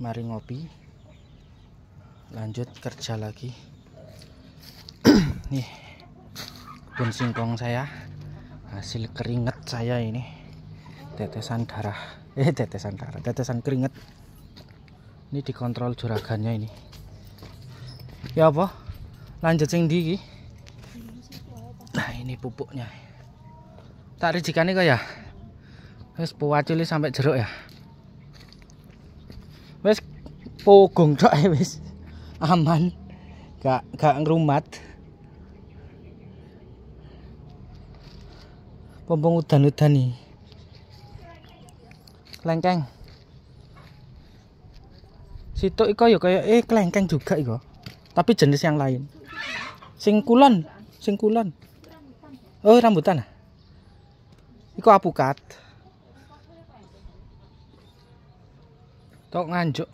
mari ngopi lanjut kerja lagi nih kebun singkong saya hasil keringet saya ini tetesan darah eh tetesan darah tetesan keringet ini dikontrol juragannya ini ya apa lanjut sing di nah ini pupuknya tak rezekannya kok ya Terus puaculi sampai jeruk ya wis pogong tok wis aman gak gak ngrumat pompong udan udan nih lengkeng situ iko yo kayak eh kelengkeng juga iko tapi jenis yang lain singkulon singkulon oh rambutan iko apukat Tóc ngang trộm